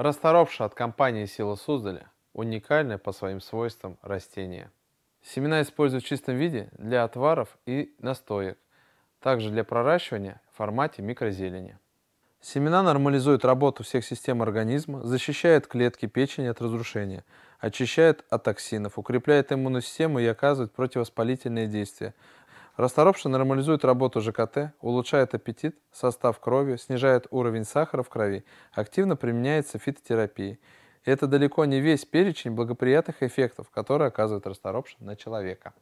Расторопша от компании «Сила Суздаля» – уникальное по своим свойствам растение. Семена используют в чистом виде для отваров и настоек, также для проращивания в формате микрозелени. Семена нормализуют работу всех систем организма, защищают клетки печени от разрушения, очищают от токсинов, укрепляют иммунную систему и оказывают противовоспалительные действия, Расторопша нормализует работу ЖКТ, улучшает аппетит, состав крови, снижает уровень сахара в крови, активно применяется фитотерапия. И это далеко не весь перечень благоприятных эффектов, которые оказывает расторопша на человека.